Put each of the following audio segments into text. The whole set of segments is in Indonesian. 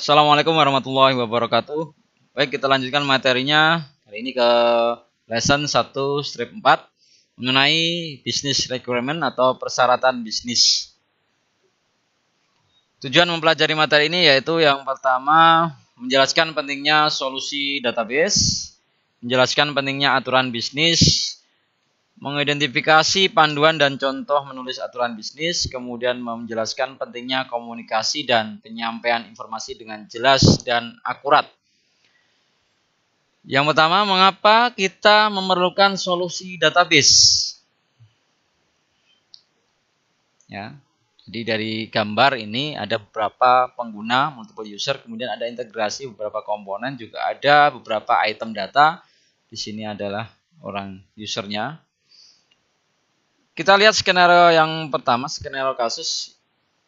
Assalamualaikum warahmatullahi wabarakatuh. Baik, kita lanjutkan materinya hari ini ke lesson 1 strip 4 mengenai business requirement atau persyaratan bisnis. Tujuan mempelajari materi ini yaitu yang pertama menjelaskan pentingnya solusi database, menjelaskan pentingnya aturan bisnis, mengidentifikasi panduan dan contoh menulis aturan bisnis, kemudian menjelaskan pentingnya komunikasi dan penyampaian informasi dengan jelas dan akurat. Yang pertama, mengapa kita memerlukan solusi database? Ya. Jadi dari gambar ini ada beberapa pengguna multiple user, kemudian ada integrasi beberapa komponen, juga ada beberapa item data. Di sini adalah orang usernya, kita lihat skenario yang pertama, skenario kasus.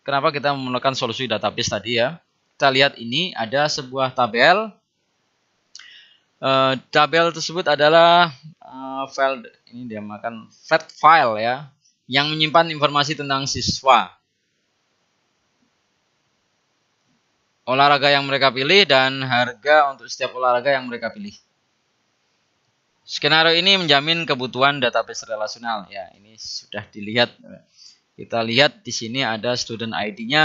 Kenapa kita menggunakan solusi database tadi ya? Kita lihat ini ada sebuah tabel. Uh, tabel tersebut adalah uh, file ini dia makan flat file ya, yang menyimpan informasi tentang siswa. Olahraga yang mereka pilih dan harga untuk setiap olahraga yang mereka pilih. Skenario ini menjamin kebutuhan database relasional. Ya, ini sudah dilihat. Kita lihat di sini ada student ID-nya,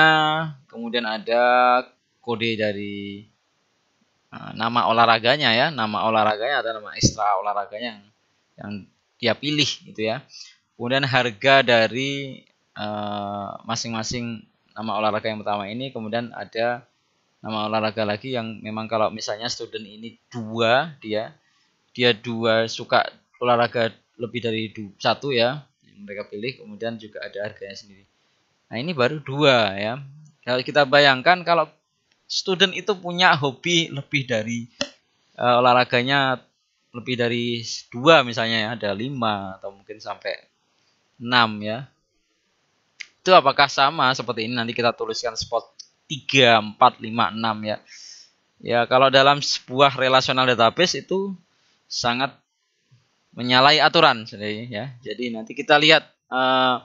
kemudian ada kode dari eh, nama olahraganya ya, nama olahraganya ada nama ekstra olahraganya yang, yang dia pilih gitu ya. Kemudian harga dari eh, masing-masing uh, nama olahraga yang pertama ini, kemudian ada nama olahraga lagi yang memang kalau misalnya student ini dua dia dia dua suka olahraga lebih dari satu ya yang mereka pilih kemudian juga ada harganya sendiri nah ini baru dua ya kalau kita bayangkan kalau student itu punya hobi lebih dari uh, olahraganya lebih dari dua misalnya ya ada lima atau mungkin sampai enam ya itu apakah sama seperti ini nanti kita tuliskan spot 3, 4, 5, 6 ya ya kalau dalam sebuah relational database itu sangat menyalahi aturan ya. Jadi nanti kita lihat uh,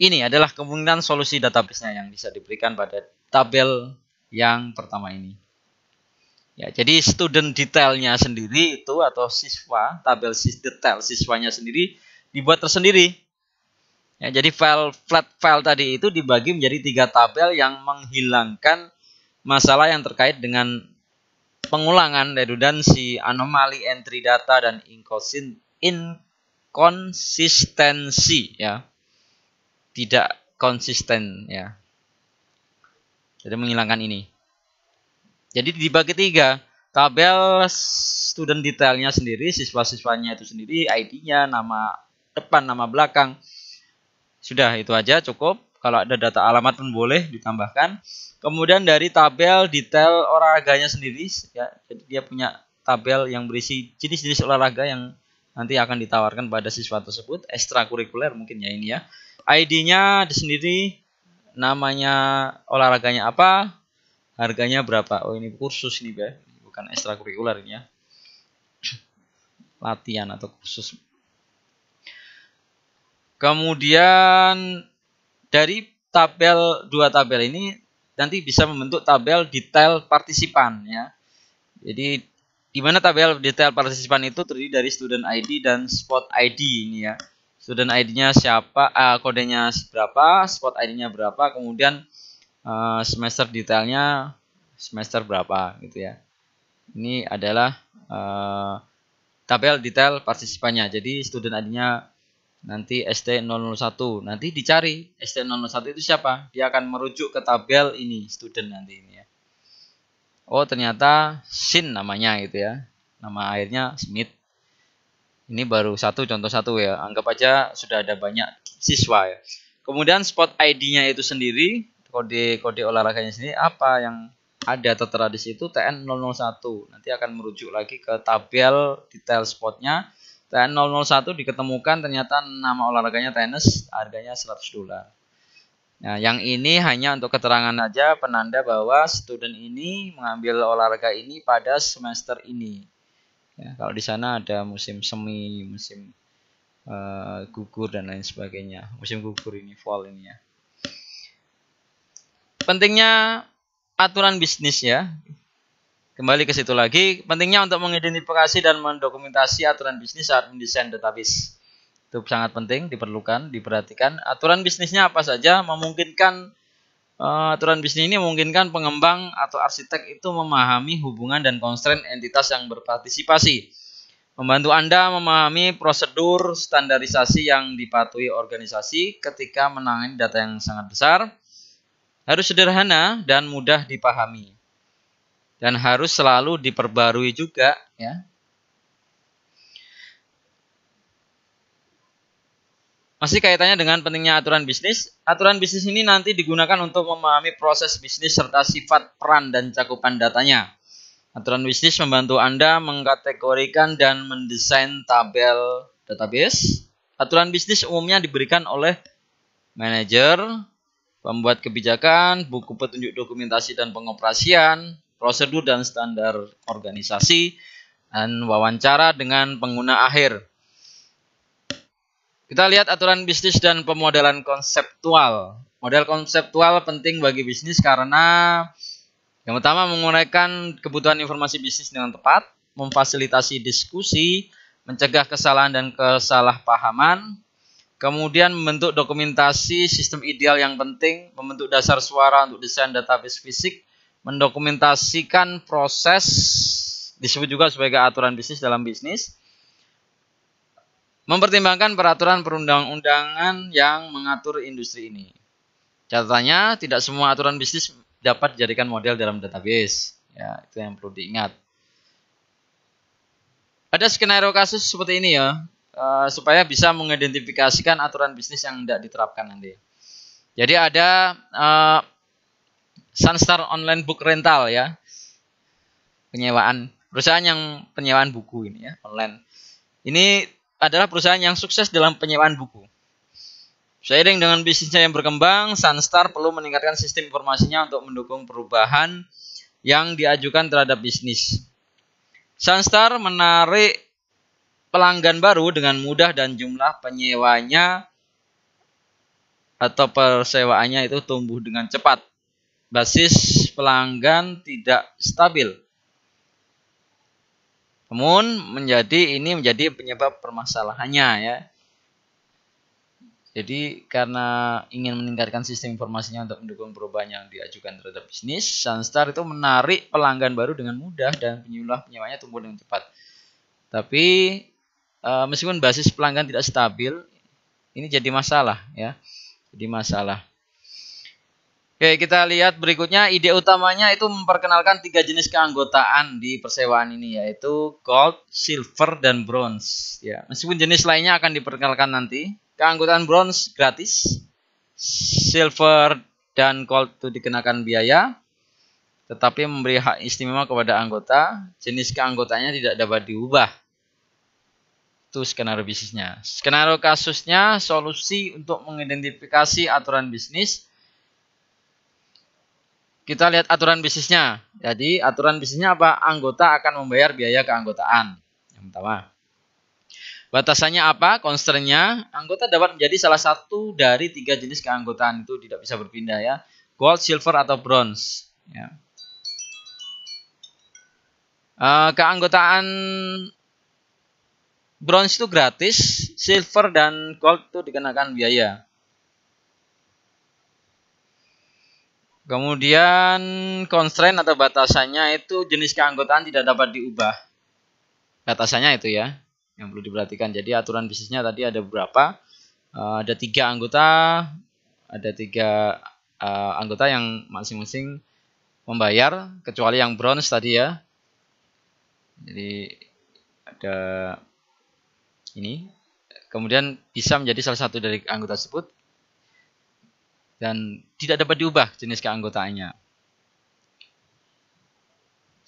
ini adalah kemungkinan solusi database-nya yang bisa diberikan pada tabel yang pertama ini. Ya, jadi student detailnya sendiri itu atau siswa tabel sis detail siswanya sendiri dibuat tersendiri. Ya, jadi file flat file tadi itu dibagi menjadi tiga tabel yang menghilangkan masalah yang terkait dengan pengulangan, redundansi, anomali entry data dan inkonsistensi ya. Tidak konsisten ya. Jadi menghilangkan ini. Jadi dibagi tiga, tabel student detailnya sendiri, siswa-siswanya itu sendiri, ID-nya, nama depan, nama belakang. Sudah itu aja cukup. Kalau ada data alamat pun boleh ditambahkan. Kemudian dari tabel detail olahraganya sendiri, ya, jadi dia punya tabel yang berisi jenis-jenis olahraga yang nanti akan ditawarkan pada siswa tersebut, ekstrakurikuler mungkin ya ini ya. ID-nya sendiri, namanya olahraganya apa, harganya berapa. Oh ini kursus nih ya, bukan ekstrakurikuler ini ya. Latihan atau kursus. Kemudian dari tabel dua tabel ini nanti bisa membentuk tabel detail partisipan ya. Jadi di mana tabel detail partisipan itu terdiri dari student ID dan spot ID ini ya. Student ID-nya siapa, uh, kodenya berapa, spot ID-nya berapa, kemudian uh, semester detailnya semester berapa gitu ya. Ini adalah uh, tabel detail partisipannya. Jadi student ID-nya nanti ST001 nanti dicari ST001 itu siapa dia akan merujuk ke tabel ini student nanti ini ya oh ternyata Sin namanya itu ya nama airnya Smith ini baru satu contoh satu ya anggap aja sudah ada banyak siswa ya kemudian spot ID-nya itu sendiri kode kode olahraganya sendiri apa yang ada tertera di situ TN001 nanti akan merujuk lagi ke tabel detail spotnya TN 001 diketemukan ternyata nama olahraganya tenis, harganya 100 dolar. Nah, yang ini hanya untuk keterangan aja penanda bahwa student ini mengambil olahraga ini pada semester ini. Ya, kalau di sana ada musim semi, musim uh, gugur dan lain sebagainya. Musim gugur ini fall ini ya. Pentingnya aturan bisnis ya. Kembali ke situ lagi, pentingnya untuk mengidentifikasi dan mendokumentasi aturan bisnis saat mendesain database. Itu sangat penting, diperlukan, diperhatikan. Aturan bisnisnya apa saja memungkinkan uh, aturan bisnis ini memungkinkan pengembang atau arsitek itu memahami hubungan dan konstrain entitas yang berpartisipasi. Membantu Anda memahami prosedur standarisasi yang dipatuhi organisasi ketika menangani data yang sangat besar harus sederhana dan mudah dipahami dan harus selalu diperbarui juga ya. Masih kaitannya dengan pentingnya aturan bisnis. Aturan bisnis ini nanti digunakan untuk memahami proses bisnis serta sifat peran dan cakupan datanya. Aturan bisnis membantu Anda mengkategorikan dan mendesain tabel database. Aturan bisnis umumnya diberikan oleh manajer, pembuat kebijakan, buku petunjuk dokumentasi dan pengoperasian, prosedur dan standar organisasi, dan wawancara dengan pengguna akhir. Kita lihat aturan bisnis dan pemodelan konseptual. Model konseptual penting bagi bisnis karena yang pertama menguraikan kebutuhan informasi bisnis dengan tepat, memfasilitasi diskusi, mencegah kesalahan dan kesalahpahaman, kemudian membentuk dokumentasi sistem ideal yang penting, membentuk dasar suara untuk desain database fisik, mendokumentasikan proses disebut juga sebagai aturan bisnis dalam bisnis mempertimbangkan peraturan perundang-undangan yang mengatur industri ini. Catatannya, tidak semua aturan bisnis dapat dijadikan model dalam database. Ya, itu yang perlu diingat. Ada skenario kasus seperti ini ya, eh, supaya bisa mengidentifikasikan aturan bisnis yang tidak diterapkan nanti. Jadi ada eh, Sunstar Online Book Rental ya. Penyewaan perusahaan yang penyewaan buku ini ya, online. Ini adalah perusahaan yang sukses dalam penyewaan buku. Seiring dengan bisnisnya yang berkembang, Sunstar perlu meningkatkan sistem informasinya untuk mendukung perubahan yang diajukan terhadap bisnis. Sunstar menarik pelanggan baru dengan mudah dan jumlah penyewanya atau persewaannya itu tumbuh dengan cepat basis pelanggan tidak stabil. Namun menjadi ini menjadi penyebab permasalahannya ya. Jadi karena ingin meningkatkan sistem informasinya untuk mendukung perubahan yang diajukan terhadap bisnis, Sunstar itu menarik pelanggan baru dengan mudah dan penyuluh penyewanya tumbuh dengan cepat. Tapi eh, meskipun basis pelanggan tidak stabil, ini jadi masalah ya. Jadi masalah. Oke, kita lihat berikutnya ide utamanya itu memperkenalkan tiga jenis keanggotaan di persewaan ini yaitu gold, silver, dan bronze. Ya, meskipun jenis lainnya akan diperkenalkan nanti. Keanggotaan bronze gratis, silver dan gold itu dikenakan biaya, tetapi memberi hak istimewa kepada anggota. Jenis keanggotanya tidak dapat diubah. Itu skenario bisnisnya. Skenario kasusnya solusi untuk mengidentifikasi aturan bisnis kita lihat aturan bisnisnya. Jadi aturan bisnisnya apa? Anggota akan membayar biaya keanggotaan. Yang pertama. Batasannya apa? Konsternya, anggota dapat menjadi salah satu dari tiga jenis keanggotaan itu tidak bisa berpindah ya. Gold, silver, atau bronze. Ya. Uh, keanggotaan bronze itu gratis, silver dan gold itu dikenakan biaya. Kemudian constraint atau batasannya itu jenis keanggotaan tidak dapat diubah. Batasannya itu ya yang perlu diperhatikan. Jadi aturan bisnisnya tadi ada berapa? Uh, eh, ada tiga anggota, ada tiga uh, anggota yang masing-masing membayar, kecuali yang bronze tadi ya. Jadi ada ini. Kemudian bisa menjadi salah satu dari anggota tersebut dan tidak dapat diubah jenis keanggotaannya.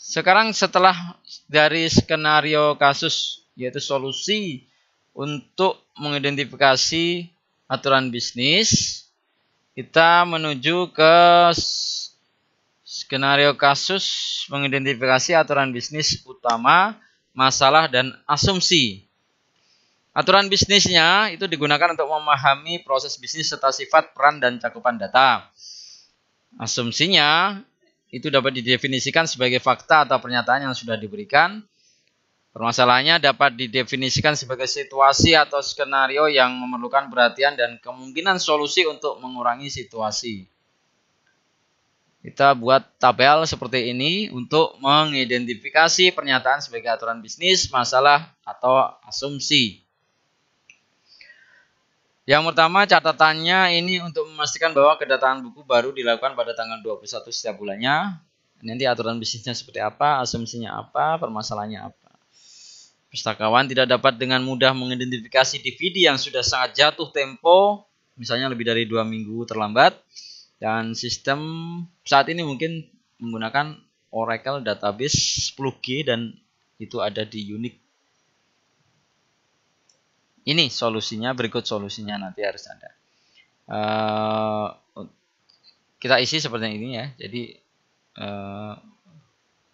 Sekarang setelah dari skenario kasus yaitu solusi untuk mengidentifikasi aturan bisnis, kita menuju ke skenario kasus mengidentifikasi aturan bisnis utama, masalah dan asumsi. Aturan bisnisnya itu digunakan untuk memahami proses bisnis serta sifat peran dan cakupan data. Asumsinya itu dapat didefinisikan sebagai fakta atau pernyataan yang sudah diberikan. Permasalahannya dapat didefinisikan sebagai situasi atau skenario yang memerlukan perhatian dan kemungkinan solusi untuk mengurangi situasi. Kita buat tabel seperti ini untuk mengidentifikasi pernyataan sebagai aturan bisnis, masalah, atau asumsi. Yang pertama catatannya ini untuk memastikan bahwa kedatangan buku baru dilakukan pada tanggal 21 setiap bulannya. Nanti aturan bisnisnya seperti apa, asumsinya apa, permasalahannya apa. Pustakawan tidak dapat dengan mudah mengidentifikasi DVD yang sudah sangat jatuh tempo, misalnya lebih dari dua minggu terlambat. Dan sistem saat ini mungkin menggunakan Oracle Database 10G dan itu ada di Unix ini solusinya berikut solusinya nanti harus ada uh, kita isi seperti ini ya jadi uh,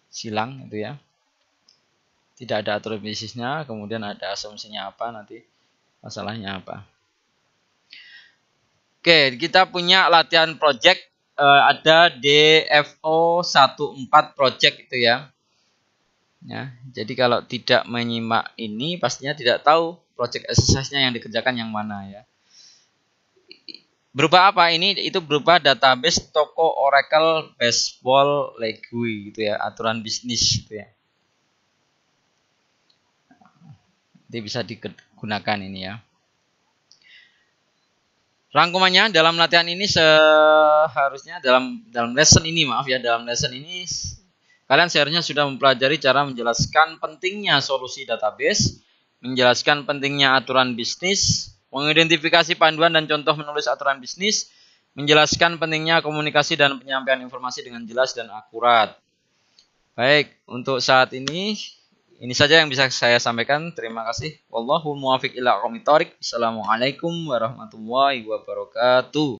silang itu ya tidak ada aturan bisnisnya kemudian ada asumsinya apa nanti masalahnya apa oke kita punya latihan project uh, ada DFO 14 project itu ya ya jadi kalau tidak menyimak ini pastinya tidak tahu project exercise-nya yang dikerjakan yang mana ya. Berupa apa? Ini itu berupa database toko Oracle Baseball Legui gitu ya, aturan bisnis gitu ya. Nanti bisa digunakan ini ya. Rangkumannya dalam latihan ini seharusnya dalam dalam lesson ini maaf ya dalam lesson ini kalian seharusnya sudah mempelajari cara menjelaskan pentingnya solusi database, menjelaskan pentingnya aturan bisnis, mengidentifikasi panduan dan contoh menulis aturan bisnis, menjelaskan pentingnya komunikasi dan penyampaian informasi dengan jelas dan akurat. Baik, untuk saat ini ini saja yang bisa saya sampaikan. Terima kasih. Wallahu muwafiq ila Assalamualaikum warahmatullahi wabarakatuh.